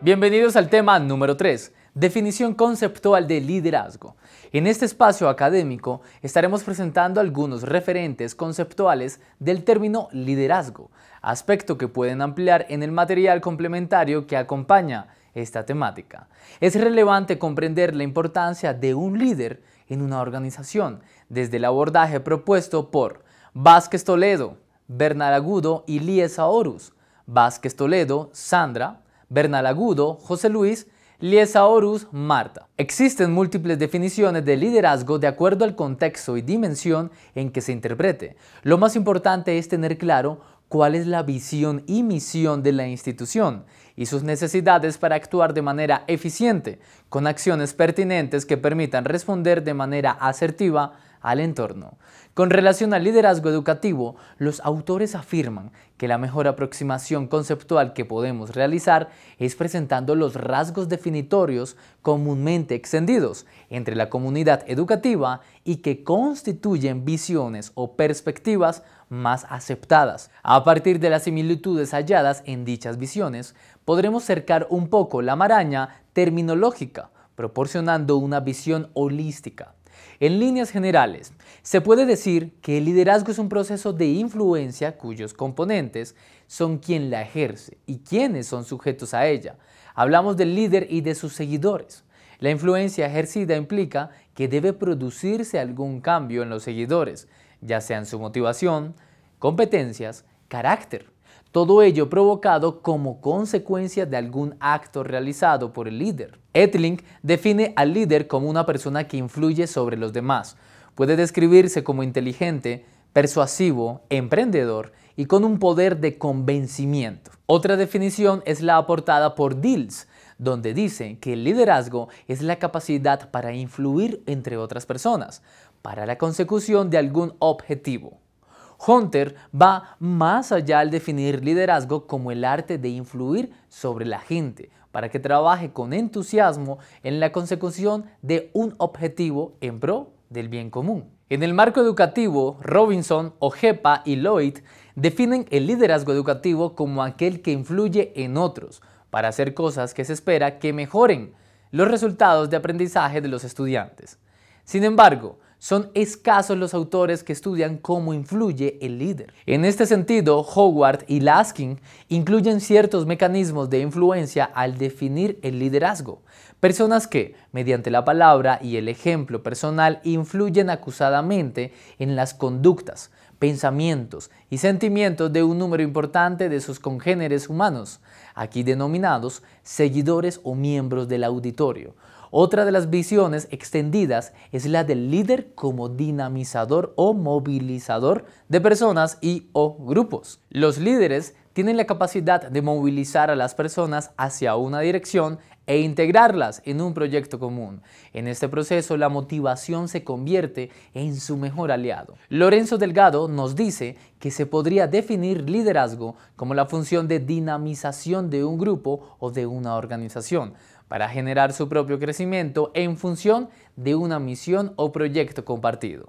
Bienvenidos al tema número 3, definición conceptual de liderazgo. En este espacio académico estaremos presentando algunos referentes conceptuales del término liderazgo, aspecto que pueden ampliar en el material complementario que acompaña esta temática. Es relevante comprender la importancia de un líder en una organización desde el abordaje propuesto por Vázquez Toledo, Bernal Agudo y Liesa Horus, Vázquez Toledo, Sandra, Bernal Agudo, José Luis, Liesa Horus, Marta. Existen múltiples definiciones de liderazgo de acuerdo al contexto y dimensión en que se interprete. Lo más importante es tener claro cuál es la visión y misión de la institución y sus necesidades para actuar de manera eficiente, con acciones pertinentes que permitan responder de manera asertiva al entorno. Con relación al liderazgo educativo, los autores afirman que la mejor aproximación conceptual que podemos realizar es presentando los rasgos definitorios comúnmente extendidos entre la comunidad educativa y que constituyen visiones o perspectivas más aceptadas. A partir de las similitudes halladas en dichas visiones, podremos cercar un poco la maraña terminológica, proporcionando una visión holística. En líneas generales, se puede decir que el liderazgo es un proceso de influencia cuyos componentes son quien la ejerce y quienes son sujetos a ella. Hablamos del líder y de sus seguidores. La influencia ejercida implica que debe producirse algún cambio en los seguidores, ya sean su motivación, competencias, carácter todo ello provocado como consecuencia de algún acto realizado por el líder. Etling define al líder como una persona que influye sobre los demás. Puede describirse como inteligente, persuasivo, emprendedor y con un poder de convencimiento. Otra definición es la aportada por Dills, donde dice que el liderazgo es la capacidad para influir entre otras personas, para la consecución de algún objetivo. Hunter va más allá al definir liderazgo como el arte de influir sobre la gente para que trabaje con entusiasmo en la consecución de un objetivo en pro del bien común. En el marco educativo, Robinson, Ojepa y Lloyd definen el liderazgo educativo como aquel que influye en otros para hacer cosas que se espera que mejoren los resultados de aprendizaje de los estudiantes. Sin embargo, son escasos los autores que estudian cómo influye el líder. En este sentido, Howard y Laskin incluyen ciertos mecanismos de influencia al definir el liderazgo. Personas que, mediante la palabra y el ejemplo personal, influyen acusadamente en las conductas, pensamientos y sentimientos de un número importante de sus congéneres humanos, aquí denominados seguidores o miembros del auditorio otra de las visiones extendidas es la del líder como dinamizador o movilizador de personas y o grupos. Los líderes tienen la capacidad de movilizar a las personas hacia una dirección e integrarlas en un proyecto común. En este proceso la motivación se convierte en su mejor aliado. Lorenzo Delgado nos dice que se podría definir liderazgo como la función de dinamización de un grupo o de una organización para generar su propio crecimiento en función de una misión o proyecto compartido.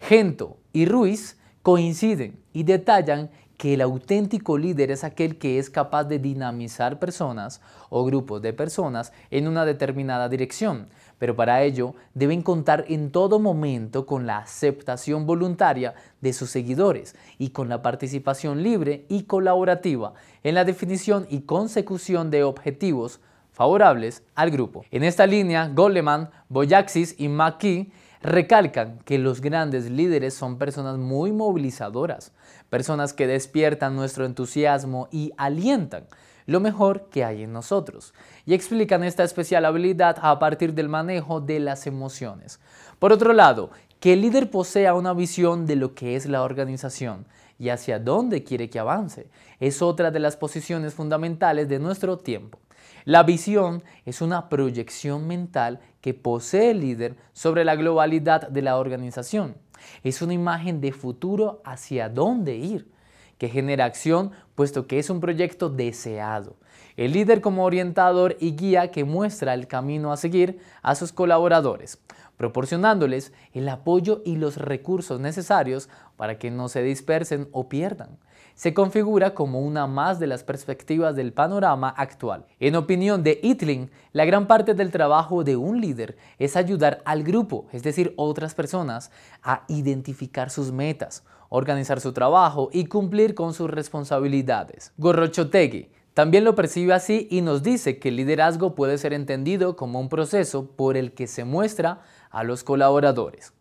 Gento y Ruiz coinciden y detallan que el auténtico líder es aquel que es capaz de dinamizar personas o grupos de personas en una determinada dirección, pero para ello deben contar en todo momento con la aceptación voluntaria de sus seguidores y con la participación libre y colaborativa en la definición y consecución de objetivos favorables al grupo. En esta línea, Goleman, Boyaxis y McKee recalcan que los grandes líderes son personas muy movilizadoras, personas que despiertan nuestro entusiasmo y alientan lo mejor que hay en nosotros, y explican esta especial habilidad a partir del manejo de las emociones. Por otro lado, que el líder posea una visión de lo que es la organización y hacia dónde quiere que avance es otra de las posiciones fundamentales de nuestro tiempo. La visión es una proyección mental que posee el líder sobre la globalidad de la organización. Es una imagen de futuro hacia dónde ir, que genera acción puesto que es un proyecto deseado. El líder como orientador y guía que muestra el camino a seguir a sus colaboradores proporcionándoles el apoyo y los recursos necesarios para que no se dispersen o pierdan. Se configura como una más de las perspectivas del panorama actual. En opinión de Itling, la gran parte del trabajo de un líder es ayudar al grupo, es decir, otras personas, a identificar sus metas, organizar su trabajo y cumplir con sus responsabilidades. Gorrochotegui también lo percibe así y nos dice que el liderazgo puede ser entendido como un proceso por el que se muestra a los colaboradores,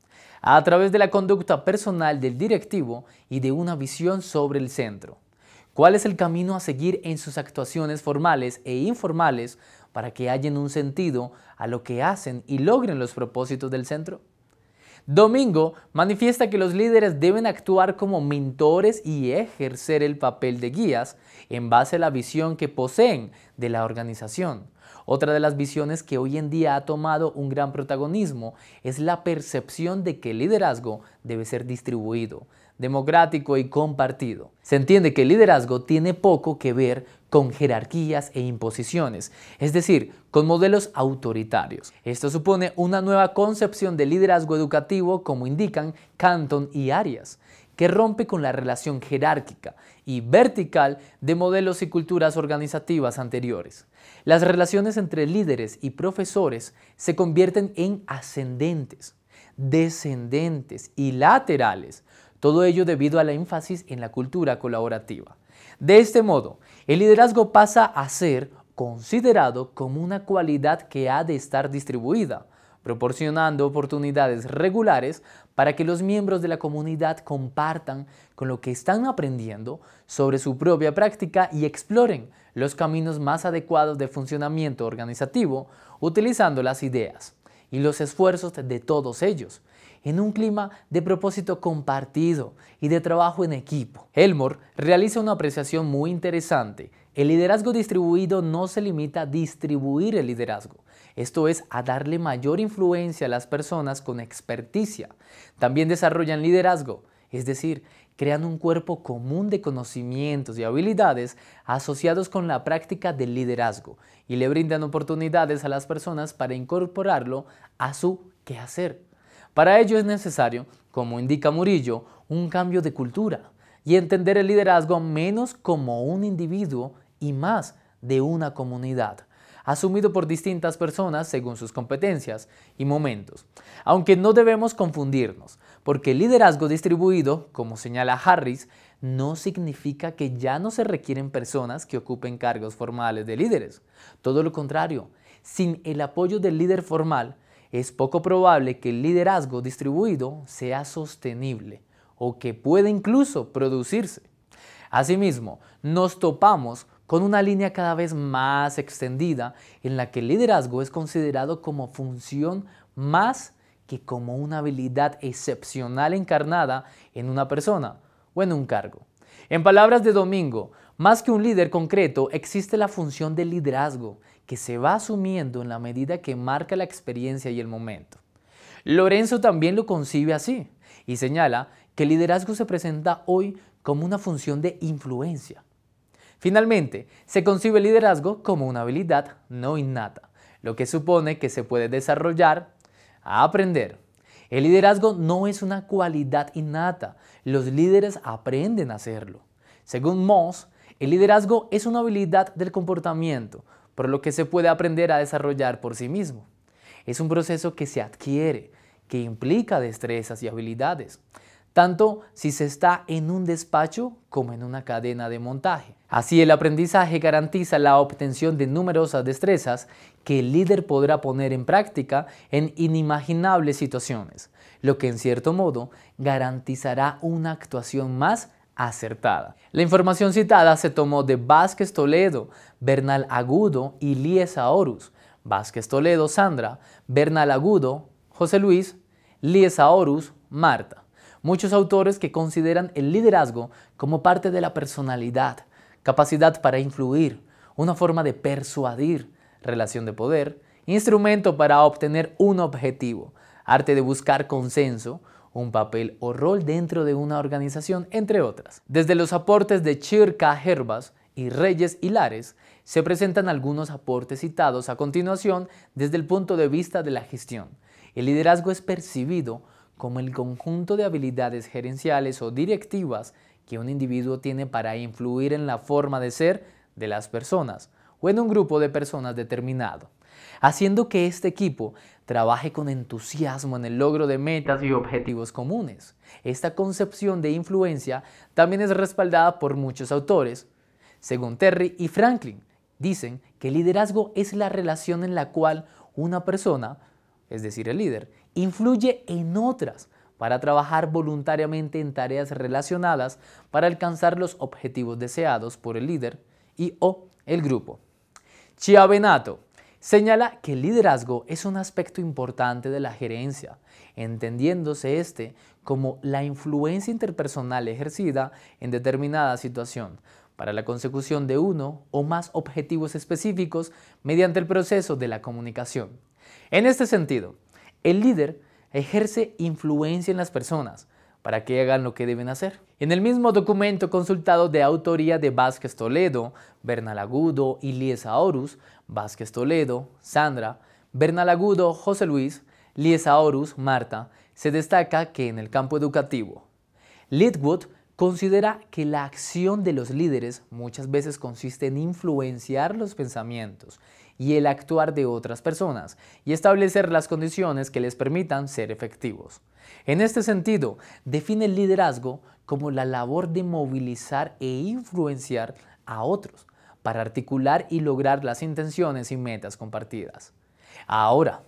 a través de la conducta personal del directivo y de una visión sobre el centro. ¿Cuál es el camino a seguir en sus actuaciones formales e informales para que hayan un sentido a lo que hacen y logren los propósitos del centro? Domingo manifiesta que los líderes deben actuar como mentores y ejercer el papel de guías en base a la visión que poseen de la organización. Otra de las visiones que hoy en día ha tomado un gran protagonismo es la percepción de que el liderazgo debe ser distribuido, democrático y compartido. Se entiende que el liderazgo tiene poco que ver con jerarquías e imposiciones, es decir, con modelos autoritarios. Esto supone una nueva concepción de liderazgo educativo, como indican Canton y Arias, que rompe con la relación jerárquica y vertical de modelos y culturas organizativas anteriores. Las relaciones entre líderes y profesores se convierten en ascendentes, descendentes y laterales, todo ello debido a la énfasis en la cultura colaborativa. De este modo, el liderazgo pasa a ser considerado como una cualidad que ha de estar distribuida, proporcionando oportunidades regulares para que los miembros de la comunidad compartan con lo que están aprendiendo sobre su propia práctica y exploren los caminos más adecuados de funcionamiento organizativo utilizando las ideas y los esfuerzos de todos ellos, en un clima de propósito compartido y de trabajo en equipo. Elmore realiza una apreciación muy interesante. El liderazgo distribuido no se limita a distribuir el liderazgo, esto es, a darle mayor influencia a las personas con experticia. También desarrollan liderazgo, es decir, crean un cuerpo común de conocimientos y habilidades asociados con la práctica del liderazgo y le brindan oportunidades a las personas para incorporarlo a su quehacer. Para ello es necesario, como indica Murillo, un cambio de cultura y entender el liderazgo menos como un individuo y más de una comunidad, asumido por distintas personas según sus competencias y momentos. Aunque no debemos confundirnos, porque el liderazgo distribuido, como señala Harris, no significa que ya no se requieren personas que ocupen cargos formales de líderes. Todo lo contrario, sin el apoyo del líder formal, es poco probable que el liderazgo distribuido sea sostenible o que pueda incluso producirse. Asimismo, nos topamos con una línea cada vez más extendida en la que el liderazgo es considerado como función más que como una habilidad excepcional encarnada en una persona o en un cargo. En palabras de Domingo, más que un líder concreto, existe la función de liderazgo, que se va asumiendo en la medida que marca la experiencia y el momento. Lorenzo también lo concibe así y señala que el liderazgo se presenta hoy como una función de influencia. Finalmente, se concibe el liderazgo como una habilidad no innata, lo que supone que se puede desarrollar, a aprender. El liderazgo no es una cualidad innata, los líderes aprenden a hacerlo. Según Moss, el liderazgo es una habilidad del comportamiento, por lo que se puede aprender a desarrollar por sí mismo. Es un proceso que se adquiere, que implica destrezas y habilidades, tanto si se está en un despacho como en una cadena de montaje. Así el aprendizaje garantiza la obtención de numerosas destrezas que el líder podrá poner en práctica en inimaginables situaciones, lo que en cierto modo garantizará una actuación más acertada. La información citada se tomó de Vázquez Toledo, Bernal Agudo y Liesa Horus. Vázquez Toledo, Sandra, Bernal Agudo, José Luis, Liesa Horus, Marta. Muchos autores que consideran el liderazgo como parte de la personalidad, capacidad para influir, una forma de persuadir, relación de poder, instrumento para obtener un objetivo, arte de buscar consenso, un papel o rol dentro de una organización, entre otras. Desde los aportes de Chirca Herbas y Reyes Hilares, se presentan algunos aportes citados a continuación desde el punto de vista de la gestión. El liderazgo es percibido como el conjunto de habilidades gerenciales o directivas que un individuo tiene para influir en la forma de ser de las personas o en un grupo de personas determinado haciendo que este equipo trabaje con entusiasmo en el logro de metas y objetivos comunes. Esta concepción de influencia también es respaldada por muchos autores. Según Terry y Franklin, dicen que el liderazgo es la relación en la cual una persona, es decir, el líder, influye en otras para trabajar voluntariamente en tareas relacionadas para alcanzar los objetivos deseados por el líder y o el grupo. Chiavenato Señala que el liderazgo es un aspecto importante de la gerencia, entendiéndose este como la influencia interpersonal ejercida en determinada situación para la consecución de uno o más objetivos específicos mediante el proceso de la comunicación. En este sentido, el líder ejerce influencia en las personas, para que hagan lo que deben hacer. En el mismo documento consultado de autoría de Vázquez Toledo, Bernal Agudo y Liesa Horus, Vázquez Toledo, Sandra, Bernal Agudo, José Luis, Liesa Horus, Marta, se destaca que en el campo educativo, Litwood considera que la acción de los líderes muchas veces consiste en influenciar los pensamientos y el actuar de otras personas y establecer las condiciones que les permitan ser efectivos. En este sentido, define el liderazgo como la labor de movilizar e influenciar a otros para articular y lograr las intenciones y metas compartidas. Ahora,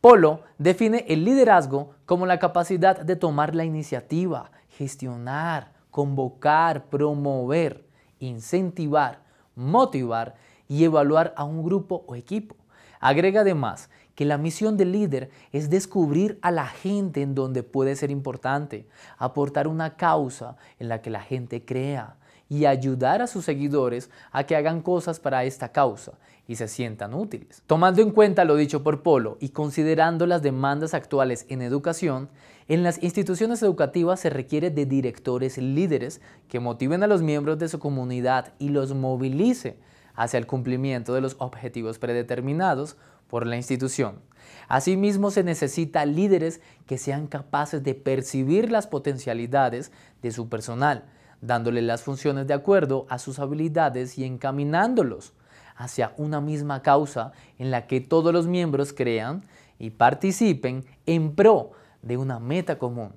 Polo define el liderazgo como la capacidad de tomar la iniciativa, gestionar, convocar, promover, incentivar, motivar y evaluar a un grupo o equipo. Agrega además que la misión del líder es descubrir a la gente en donde puede ser importante, aportar una causa en la que la gente crea y ayudar a sus seguidores a que hagan cosas para esta causa y se sientan útiles. Tomando en cuenta lo dicho por Polo y considerando las demandas actuales en educación, en las instituciones educativas se requiere de directores líderes que motiven a los miembros de su comunidad y los movilicen hacia el cumplimiento de los objetivos predeterminados por la institución. Asimismo, se necesita líderes que sean capaces de percibir las potencialidades de su personal, dándole las funciones de acuerdo a sus habilidades y encaminándolos hacia una misma causa en la que todos los miembros crean y participen en pro de una meta común.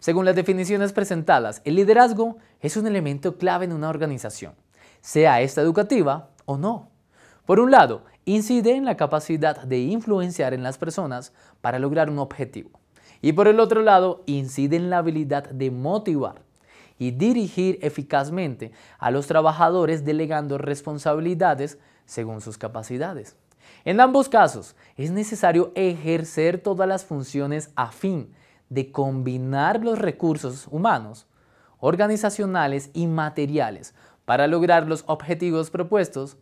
Según las definiciones presentadas, el liderazgo es un elemento clave en una organización, sea esta educativa o no. Por un lado, incide en la capacidad de influenciar en las personas para lograr un objetivo. Y por el otro lado, incide en la habilidad de motivar y dirigir eficazmente a los trabajadores delegando responsabilidades según sus capacidades. En ambos casos, es necesario ejercer todas las funciones a fin de combinar los recursos humanos, organizacionales y materiales para lograr los objetivos propuestos,